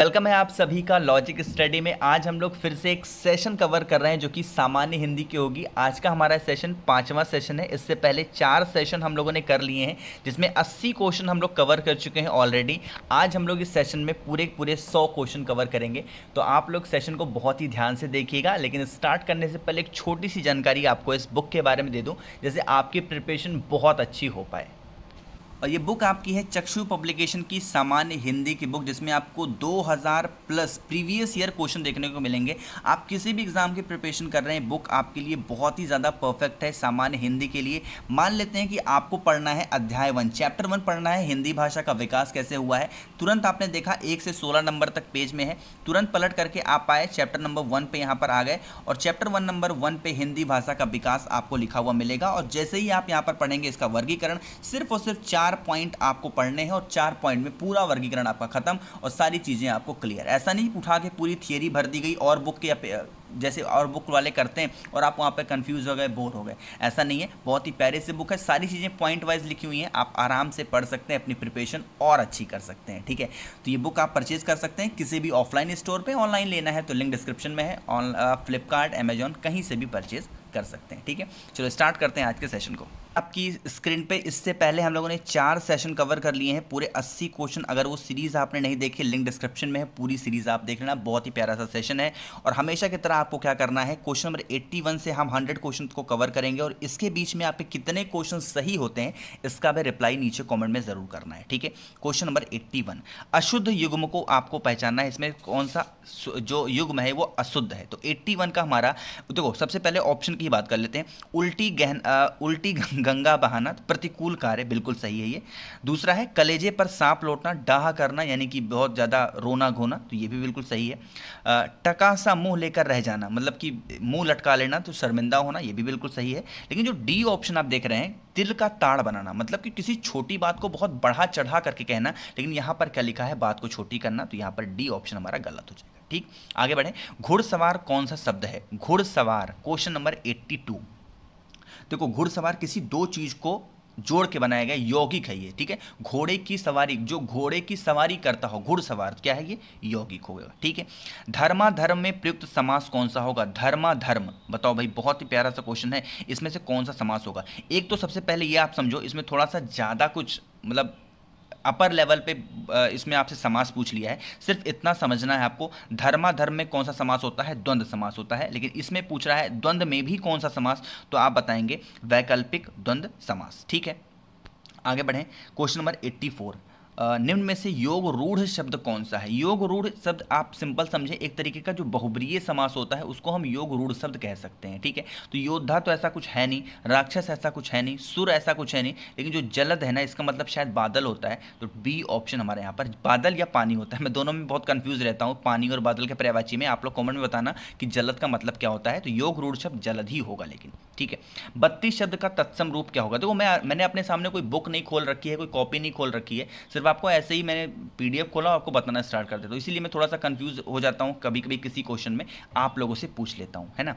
welcome है आप सभी का लॉजिक स्टडी में आज हम लोग फिर से एक सेशन कवर कर रहे हैं जो कि सामान्य हिंदी की होगी आज का हमारा सेशन पांचवा सेशन है इससे पहले चार सेशन हम लोगों ने कर लिए हैं जिसमें 80 क्वेश्चन हम लोग कवर कर चुके हैं ऑलरेडी आज हम लोग इस सेशन में पूरे पूरे 100 क्वेश्चन कवर करेंगे तो आप लोग सेशन को बहुत ही ध्यान से देखिएगा लेकिन स्टार्ट करने से पहले एक छोटी सी जानकारी आपको इस बुक के बारे में दे दूँ जैसे आपकी प्रिपरेशन बहुत अच्छी हो पाए और ये बुक आपकी है चक्षु पब्लिकेशन की सामान्य हिंदी की बुक जिसमें आपको 2000 प्लस प्रीवियस ईयर क्वेश्चन देखने को मिलेंगे आप किसी भी एग्ज़ाम की प्रिपरेशन कर रहे हैं बुक आपके लिए बहुत ही ज़्यादा परफेक्ट है सामान्य हिंदी के लिए मान लेते हैं कि आपको पढ़ना है अध्याय वन चैप्टर वन पढ़ना है हिंदी भाषा का विकास कैसे हुआ है तुरंत आपने देखा एक से सोलह नंबर तक पेज में है तुरंत पलट करके आप आए चैप्टर नंबर वन पर यहाँ पर आ गए और चैप्टर वन नंबर वन पे हिंदी भाषा का विकास आपको लिखा हुआ मिलेगा और जैसे ही आप यहाँ पर पढ़ेंगे इसका वर्गीकरण सिर्फ और सिर्फ चार चार पॉइंट आपको पढ़ने हैं और चार पॉइंट में पूरा वर्गीकरण आपका खत्म और सारी चीज़ें आपको क्लियर ऐसा नहीं उठा के पूरी थियरी भर दी गई और बुक के जैसे और बुक वाले करते हैं और आप वहाँ पे कंफ्यूज हो गए बोर हो गए ऐसा नहीं है बहुत ही प्यारे से बुक है सारी चीज़ें पॉइंट वाइज लिखी हुई हैं आप आराम से पढ़ सकते हैं अपनी प्रिपरेशन और अच्छी कर सकते हैं ठीक है तो ये बुक आप परचेज कर सकते हैं किसी भी ऑफलाइन स्टोर पर ऑनलाइन लेना है तो लिंक डिस्क्रिप्शन में है ऑन फ्लिपकार्ट अमेजॉन कहीं से भी परचेज़ कर सकते हैं ठीक है चलो स्टार्ट करते हैं आज के सेशन को आपकी स्क्रीन पे इससे पहले हम लोगों ने चार सेशन कवर कर लिए हैं पूरे 80 क्वेश्चन अगर वो सीरीज़ आपने नहीं देखे लिंक डिस्क्रिप्शन में है पूरी सीरीज़ आप देख लेना बहुत ही प्यारा सा सेशन है और हमेशा की तरह आपको क्या करना है क्वेश्चन नंबर 81 से हम 100 क्वेश्चन को कवर करेंगे और इसके बीच में आपके कितने क्वेश्चन सही होते हैं इसका भी रिप्लाई नीचे कॉमेंट में ज़रूर करना है ठीक है क्वेश्चन नंबर एट्टी अशुद्ध युग्म को आपको पहचानना है इसमें कौन सा जो युग्म है वो अशुद्ध है तो एट्टी का हमारा देखो सबसे पहले ऑप्शन की बात कर लेते हैं उल्टी गहन उल्टी गंगा बहाना तो प्रतिकूल कार्य बिल्कुल सही है ये दूसरा है कलेजे पर सांप लौटना डाहा करना यानी कि बहुत ज़्यादा रोना घोना तो ये भी बिल्कुल सही है टका सा मुँह लेकर रह जाना मतलब कि मुँह लटका लेना तो शर्मिंदा होना ये भी बिल्कुल सही है लेकिन जो डी ऑप्शन आप देख रहे हैं तिल का ताड़ बनाना मतलब कि किसी छोटी बात को बहुत बढ़ा चढ़ा करके कहना लेकिन यहाँ पर क्या लिखा है बात को छोटी करना तो यहाँ पर डी ऑप्शन हमारा गलत हो जाएगा ठीक आगे बढ़े घुड़सवार कौन सा शब्द है घुड़सवार क्वेश्चन नंबर एट्टी टू देखो घुड़सवार किसी दो चीज़ को जोड़ के बनाया गया यौगिक है ये ठीक है घोड़े की सवारी जो घोड़े की सवारी करता हो घुड़सवार तो क्या है ये यौगिक होगा ठीक है धर्मा धर्म में प्रयुक्त समास कौन सा होगा धर्मा धर्म बताओ भाई बहुत ही प्यारा सा क्वेश्चन है इसमें से कौन सा समास होगा एक तो सबसे पहले ये आप समझो इसमें थोड़ा सा ज़्यादा कुछ मतलब अपर लेवल पे इसमें आपसे समास पूछ लिया है सिर्फ इतना समझना है आपको धर्माधर्म में कौन सा समास होता है द्वंद्व समास होता है लेकिन इसमें पूछ रहा है द्वंद में भी कौन सा समास तो आप बताएंगे वैकल्पिक द्वंद्व समास ठीक है आगे बढ़ें क्वेश्चन नंबर एट्टी फोर निम्न में से योग रूढ़ शब्द कौन सा है योग रूढ़ शब्द आप सिंपल समझें एक तरीके का जो बहुब्रीय समास होता है उसको हम योग रूढ़ शब्द कह सकते हैं ठीक है तो योद्धा तो ऐसा कुछ है नहीं राक्षस ऐसा कुछ है नहीं सुर ऐसा कुछ है नहीं लेकिन जो जलद है ना इसका मतलब शायद बादल होता है तो बी ऑप्शन हमारे यहाँ पर बादल या पानी होता है मैं दोनों में बहुत कन्फ्यूज रहता हूँ पानी और बादल के पर्यावाची में आप लोग कॉमेंट में बताना कि जलद का मतलब क्या होता है तो योग रूढ़ शब्द जलद ही होगा लेकिन ठीक है बत्तीस शब्द का तत्सम रूप क्या होगा देखो मैं मैंने अपने सामने कोई बुक नहीं खोल रखी है कोई कॉपी नहीं खोल रखी है सिर्फ सिर्फ आपको ऐसे ही मैंने पीडीएफ खोला और आपको बताना स्टार्ट कर देता हूँ इसीलिए मैं थोड़ा सा कंफ्यूज हो जाता हूँ कभी कभी किसी क्वेश्चन में आप लोगों से पूछ लेता हूँ है ना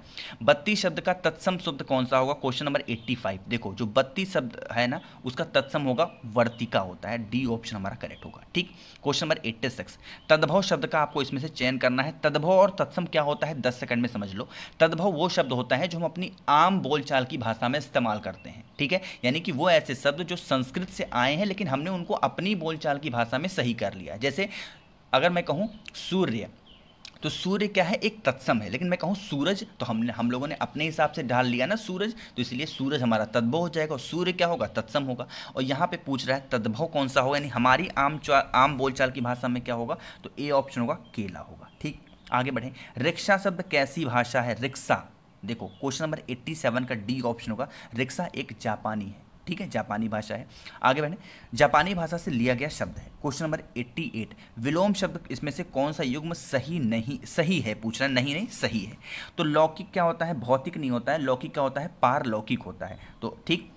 बत्तीस शब्द का तत्सम शब्द कौन सा होगा क्वेश्चन नंबर एट्टी फाइव देखो जो बत्तीस शब्द है ना उसका तत्सम होगा वर्तिका होता है डी ऑप्शन हमारा करेक्ट होगा ठीक क्वेश्चन नंबर एट्टी सिक्स तद्भव शब्द का आपको इसमें से चयन करना है तद्भव और तत्सम क्या होता है दस सेकंड में समझ लो तद्भव वो शब्द होता है जो हम अपनी आम बोलचाल की भाषा में इस्तेमाल करते हैं ठीक है यानी कि वो ऐसे शब्द जो संस्कृत से आए हैं लेकिन हमने उनको अपनी बोल बोलचाल की भाषा में सही कर लिया जैसे अगर मैं कहूँ सूर्य तो सूर्य क्या है एक तत्सम है लेकिन मैं कहूँ सूरज तो हमने हम लोगों ने अपने हिसाब से ढाल लिया ना सूरज तो इसलिए सूरज हमारा तद्भव हो जाएगा और सूर्य क्या होगा तत्सम होगा और यहाँ पे पूछ रहा है तद्भव कौन सा होगा यानी हमारी आम आम बोलचाल की भाषा में क्या होगा तो ए ऑप्शन होगा केला होगा ठीक आगे बढ़ें रिक्शा शब्द कैसी भाषा है रिक्शा देखो क्वेश्चन नंबर एट्टी का डी ऑप्शन होगा रिक्शा एक जापानी है ठीक है जापानी भाषा है आगे बढ़े जापानी भाषा से लिया गया शब्द है क्वेश्चन नंबर 88 विलोम शब्द इसमें से कौन सा युग्म सही नहीं सही है पूछना नहीं नहीं सही है तो लौकिक क्या होता है भौतिक नहीं होता है लौकिक क्या होता है पारलौकिक होता है तो ठीक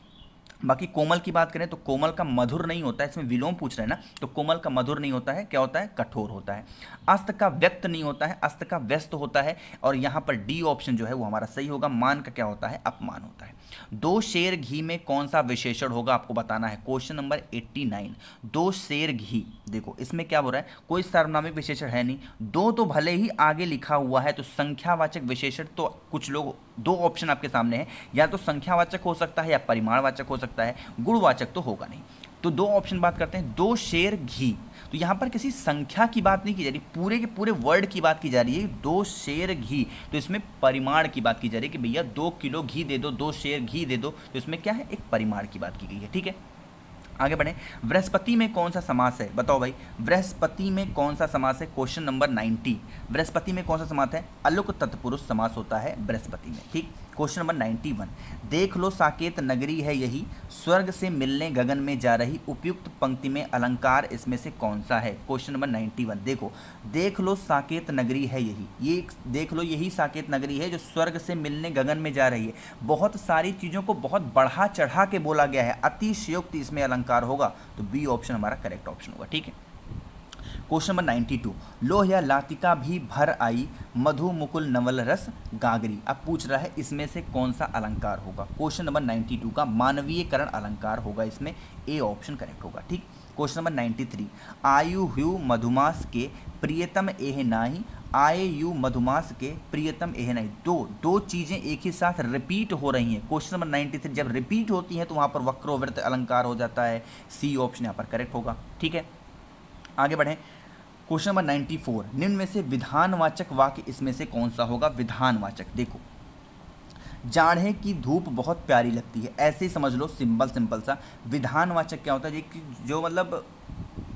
बाकी कोमल की बात करें तो कोमल का मधुर नहीं होता है इसमें विलोम पूछ रहे हैं ना तो कोमल का मधुर नहीं होता है क्या होता है कठोर होता है अस्त का व्यक्त नहीं होता है अस्त का व्यस्त होता है और यहाँ पर डी ऑप्शन जो है वो हमारा सही होगा मान का क्या होता है अपमान होता है दो शेर घी में कौन सा विशेषण होगा आपको बताना है क्वेश्चन नंबर एट्टी नाइन दो शेर घी देखो इसमें क्या हो रहा है कोई सार्वनामिक विशेषण है नहीं दो तो भले ही आगे लिखा हुआ है तो संख्यावाचक विशेषण तो कुछ लोग दो ऑप्शन आपके सामने हैं या तो संख्यावाचक हो सकता है या परिमाणवाचक हो सकता है गुणवाचक तो होगा नहीं तो दो ऑप्शन बात करते हैं दो शेर घी तो यहाँ पर किसी संख्या की बात नहीं की जा रही पूरे के पूरे वर्ड की बात की जा रही है दो शेर घी तो इसमें परिमाण की बात की जा रही है कि भैया दो किलो घी दे दो दो शेर घी दे दो तो इसमें क्या है एक परिमाण की बात की गई है ठीक है आगे बढ़े बृहस्पति में कौन सा समास है बताओ भाई बृहस्पति में कौन सा समास है क्वेश्चन नंबर नाइन्टी बृहस्पति में कौन सा समास है अलुक तत्पुरुष समास होता है बृहस्पति में ठीक क्वेश्चन नंबर नाइन्टी वन देख लो साकेत नगरी है यही स्वर्ग से मिलने गगन में जा रही उपयुक्त पंक्ति में अलंकार इसमें से कौन सा है क्वेश्चन नंबर नाइन्टी वन देखो देख लो साकेत नगरी है यही ये देख लो यही साकेत नगरी है जो स्वर्ग से मिलने गगन में जा रही है बहुत सारी चीज़ों को बहुत बढ़ा चढ़ा के बोला गया है अतिशयोक्ति इसमें अलंकार होगा तो बी ऑप्शन हमारा करेक्ट ऑप्शन होगा ठीक है क्वेश्चन नंबर नाइन्टी टू लोह या लातिका भी भर आई मधु मुकुल नवल रस गागरी अब पूछ रहा है इसमें से कौन सा अलंकार होगा क्वेश्चन नंबर नाइन्टी टू का मानवीयकरण अलंकार होगा इसमें ए ऑप्शन करेक्ट होगा ठीक क्वेश्चन नंबर नाइन्टी थ्री आयु ह्यु मधुमास के प्रियतम एह नाही आए यू मधुमास के प्रियतम एह नहीं दो दो चीज़ें एक ही साथ रिपीट हो रही हैं क्वेश्चन नंबर नाइन्टी थ्री जब रिपीट होती हैं तो वहाँ पर वक्रोवृत्त अलंकार हो जाता है सी ऑप्शन यहाँ पर करेक्ट होगा ठीक है आगे बढ़ें क्वेश्चन नंबर नाइन्टी फोर निम्न में से विधानवाचक वाक्य इसमें से कौन सा होगा विधानवाचक देखो जाड़े की धूप बहुत प्यारी लगती है ऐसे ही समझ लो सिंपल सिंपल सा विधानवाचक क्या होता है जो मतलब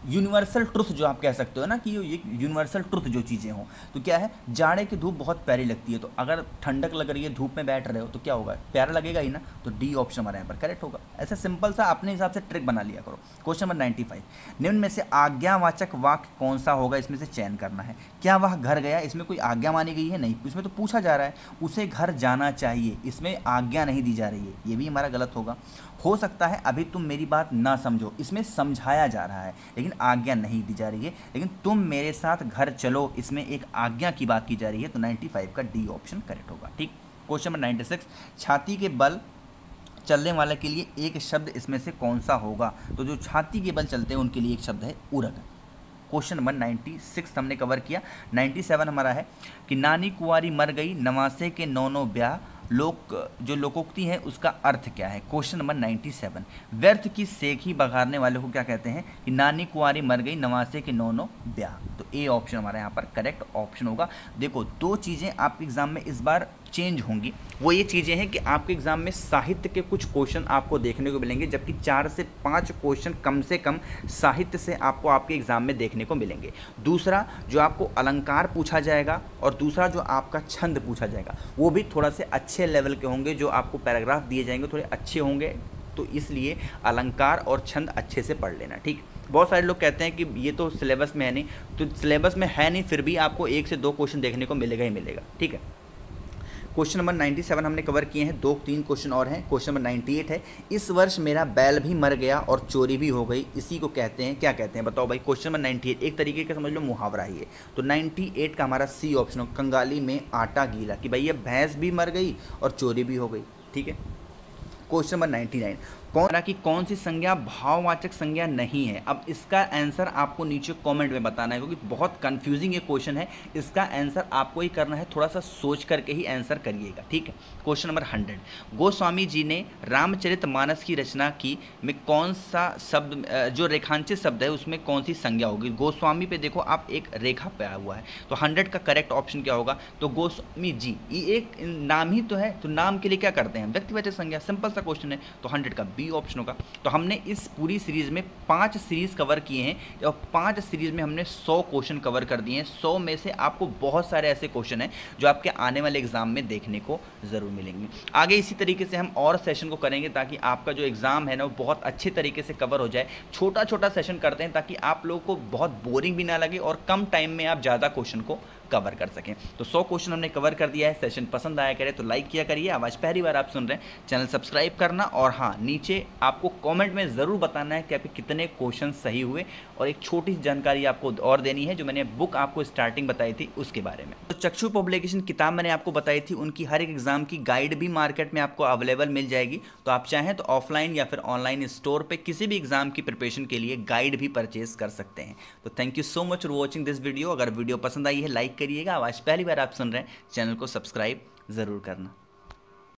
यूनिवर्सल ट्रुथ जो आप कह सकते हो ना कि ये यूनिवर्सल ट्रुथ जो चीज़ें हों तो क्या है जाड़े की धूप बहुत प्यारी लगती है तो अगर ठंडक लग रही है धूप में बैठ रहे हो तो क्या होगा प्यारा लगेगा ही ना तो डी ऑप्शन हमारे यहाँ पर करेक्ट होगा ऐसे सिंपल सा अपने हिसाब से ट्रिक बना लिया करो क्वेश्चन नंबर नाइन्टी फाइव निम्न में से आज्ञावाचक वाक्य कौन सा होगा इसमें से चयन करना है क्या वह घर गया इसमें कोई आज्ञा मानी गई है नहीं इसमें तो पूछा जा रहा है उसे घर जाना चाहिए इसमें आज्ञा नहीं दी जा रही है ये भी हमारा गलत होगा हो सकता है अभी तुम मेरी बात ना समझो इसमें समझाया जा रहा है लेकिन आज्ञा नहीं दी जा रही है लेकिन तुम मेरे साथ घर चलो इसमें एक आज्ञा की बात की जा रही है तो 95 का डी ऑप्शन करेक्ट होगा ठीक क्वेश्चन नंबर 96 छाती के बल चलने वाले के लिए एक शब्द इसमें से कौन सा होगा तो जो छाती के बल चलते हैं उनके लिए एक शब्द है उरग क्वेश्चन नंबर नाइन्टी सिक्स हमने कवर किया नाइन्टी सेवन हमारा है कि नानी कुंवारी मर गई नवासे के नौ नौ ब्याह लोक जो लोकोक्ति है उसका अर्थ क्या है क्वेश्चन नंबर नाइन्टी सेवन व्यर्थ की सेखी बघारने वाले को क्या कहते हैं कि नानी कुंवारी मर गई नवासे के नौ नौ ब्याह तो ए ऑप्शन हमारा यहाँ पर करेक्ट ऑप्शन होगा देखो दो चीज़ें आपके एग्जाम में इस बार चेंज होंगी वो ये चीज़ें हैं कि आपके एग्ज़ाम में साहित्य के कुछ क्वेश्चन आपको देखने को मिलेंगे जबकि चार से पाँच क्वेश्चन कम से कम साहित्य से आपको आपके एग्ज़ाम में देखने को मिलेंगे दूसरा जो आपको अलंकार पूछा जाएगा और दूसरा जो आपका छंद पूछा जाएगा वो भी थोड़ा से अच्छे लेवल के होंगे जो आपको पैराग्राफ दिए जाएंगे थोड़े अच्छे होंगे तो इसलिए अलंकार और छंद अच्छे से पढ़ लेना ठीक बहुत सारे लोग कहते हैं कि ये तो सिलेबस में है नहीं तो सिलेबस में है नहीं फिर भी आपको एक से दो क्वेश्चन देखने को मिलेगा ही मिलेगा ठीक है क्वेश्चन नंबर 97 हमने कवर किए हैं दो तीन क्वेश्चन और हैं क्वेश्चन नंबर 98 है इस वर्ष मेरा बैल भी मर गया और चोरी भी हो गई इसी को कहते हैं क्या कहते हैं बताओ भाई क्वेश्चन नंबर 98 एक तरीके का समझ लो मुहावरा ही है तो 98 का हमारा सी ऑप्शन कंगाली में आटा गीला कि भाई ये भैंस भी मर गई और चोरी भी हो गई ठीक है क्वेश्चन नंबर नाइन्टी कौन कि कौन सी संज्ञा भाववाचक संज्ञा नहीं है अब इसका आंसर आपको नीचे कमेंट में बताना है क्योंकि बहुत कंफ्यूजिंग ये क्वेश्चन है इसका आंसर आपको ही करना है थोड़ा सा सोच करके ही आंसर करिएगा ठीक है question number hundred Goswami ji ने रामचरित मानस की रचना की में कौन सा शब्द जो रेखांचित शब्द है उसमें कौन सी संज्ञा होगी गोस्वामी पे देखो आप एक रेखा पाया हुआ है तो हंड्रेड का करेक्ट ऑप्शन क्या होगा तो गोस्वामी जी ये एक नाम ही तो है तो नाम के लिए क्या करते हैं व्यक्तिवाचक संज्ञा सिंपल सा क्वेश्चन है तो हंड्रेड का बी बी ऑप्शन होगा तो हमने इस पूरी सीरीज़ में पांच सीरीज़ कवर किए हैं और पांच सीरीज़ में हमने सौ क्वेश्चन कवर कर दिए हैं सौ में से आपको बहुत सारे ऐसे क्वेश्चन हैं जो आपके आने वाले एग्ज़ाम में देखने को ज़रूर मिलेंगे आगे इसी तरीके से हम और सेशन को करेंगे ताकि आपका जो एग्ज़ाम है ना वो बहुत अच्छे तरीके से कवर हो जाए छोटा छोटा सेशन करते हैं ताकि आप लोगों को बहुत बोरिंग भी ना लगे और कम टाइम में आप ज़्यादा क्वेश्चन को कवर कर सकें तो सौ क्वेश्चन हमने कवर कर दिया है सेशन पसंद आया करे तो लाइक किया करिए आवाज़ पहली बार आप सुन रहे हैं चैनल सब्सक्राइब करना और हाँ नीचे आपको कॉमेंट में ज़रूर बताना है कि आपके कितने क्वेश्चन सही हुए और एक छोटी सी जानकारी आपको और देनी है जो मैंने बुक आपको स्टार्टिंग बताई थी उसके बारे में तो चक्षु पब्लिकेशन किताब मैंने आपको बताई थी उनकी हर एक एग्ज़ाम की गाइड भी मार्केट में आपको अवेलेबल मिल जाएगी तो आप चाहें तो ऑफलाइन या फिर ऑनलाइन स्टोर पर किसी भी एग्ज़ाम की प्रिपरेशन के लिए गाइड भी परचेज कर सकते हैं तो thank you so much for watching this video अगर वीडियो पसंद आई है लाइक करिएगा आवाज़ पहली बार आप सुन रहे हैं चैनल को सब्सक्राइब ज़रूर करना